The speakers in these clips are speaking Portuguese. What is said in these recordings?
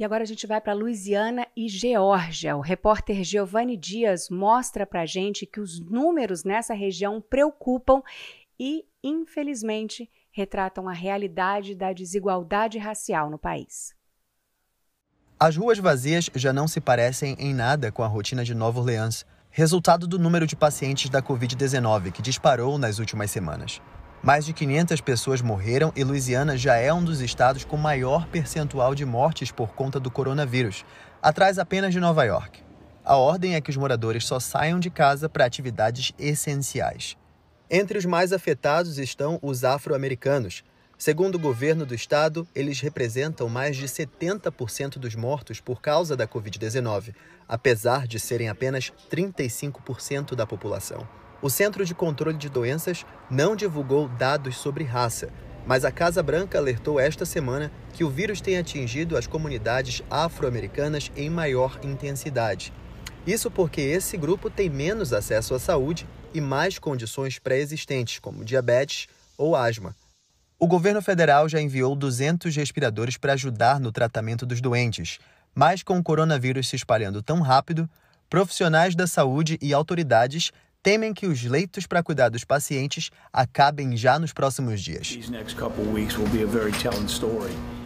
E agora a gente vai para Louisiana e Geórgia. O repórter Giovanni Dias mostra para a gente que os números nessa região preocupam e, infelizmente, retratam a realidade da desigualdade racial no país. As ruas vazias já não se parecem em nada com a rotina de Nova Orleans, resultado do número de pacientes da Covid-19 que disparou nas últimas semanas. Mais de 500 pessoas morreram e Louisiana já é um dos estados com maior percentual de mortes por conta do coronavírus, atrás apenas de Nova York. A ordem é que os moradores só saiam de casa para atividades essenciais. Entre os mais afetados estão os afro-americanos. Segundo o governo do estado, eles representam mais de 70% dos mortos por causa da Covid-19, apesar de serem apenas 35% da população. O Centro de Controle de Doenças não divulgou dados sobre raça, mas a Casa Branca alertou esta semana que o vírus tem atingido as comunidades afro-americanas em maior intensidade. Isso porque esse grupo tem menos acesso à saúde e mais condições pré-existentes, como diabetes ou asma. O governo federal já enviou 200 respiradores para ajudar no tratamento dos doentes, mas com o coronavírus se espalhando tão rápido, profissionais da saúde e autoridades temem que os leitos para cuidar dos pacientes acabem já nos próximos dias.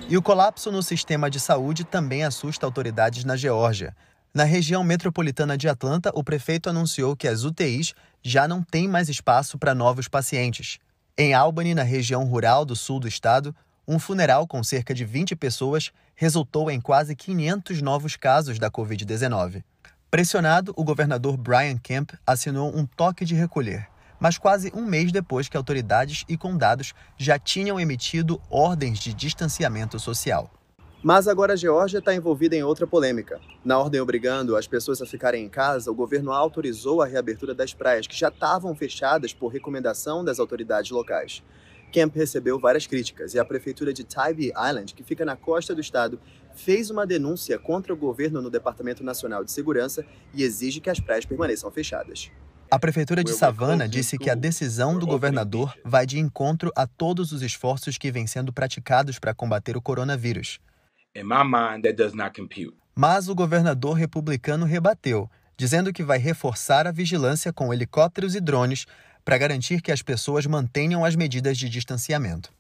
E o colapso no sistema de saúde também assusta autoridades na Geórgia. Na região metropolitana de Atlanta, o prefeito anunciou que as UTIs já não têm mais espaço para novos pacientes. Em Albany, na região rural do sul do estado, um funeral com cerca de 20 pessoas resultou em quase 500 novos casos da Covid-19. Pressionado, o governador Brian Kemp assinou um toque de recolher, mas quase um mês depois que autoridades e condados já tinham emitido ordens de distanciamento social. Mas agora a Geórgia está envolvida em outra polêmica. Na ordem obrigando as pessoas a ficarem em casa, o governo autorizou a reabertura das praias que já estavam fechadas por recomendação das autoridades locais. Camp recebeu várias críticas e a prefeitura de Tybee Island, que fica na costa do estado, fez uma denúncia contra o governo no Departamento Nacional de Segurança e exige que as praias permaneçam fechadas. A prefeitura de Savana disse que a decisão do é governador vai de encontro a todos os esforços que vêm sendo praticados para combater o coronavírus. Mas o governador republicano rebateu, dizendo que vai reforçar a vigilância com helicópteros e drones para garantir que as pessoas mantenham as medidas de distanciamento.